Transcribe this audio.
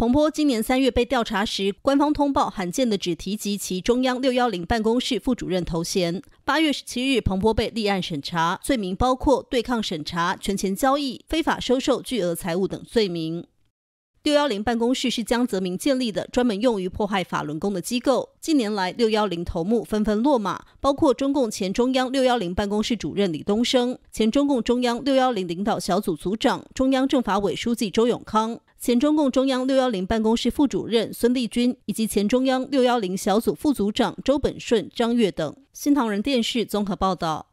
彭波今年三月被调查时，官方通报罕见的只提及其中央六幺零办公室副主任头衔。八月十七日，彭波被立案审查，罪名包括对抗审查、权钱交易、非法收受巨额财物等罪名。六幺零办公室是江泽民建立的，专门用于迫害法轮功的机构。近年来，六幺零头目纷纷落马，包括中共前中央六幺零办公室主任李东升、前中共中央六幺零领导小组组长、中央政法委书记周永康、前中共中央六幺零办公室副主任孙立军以及前中央六幺零小组副组长周本顺、张越等。新唐人电视综合报道。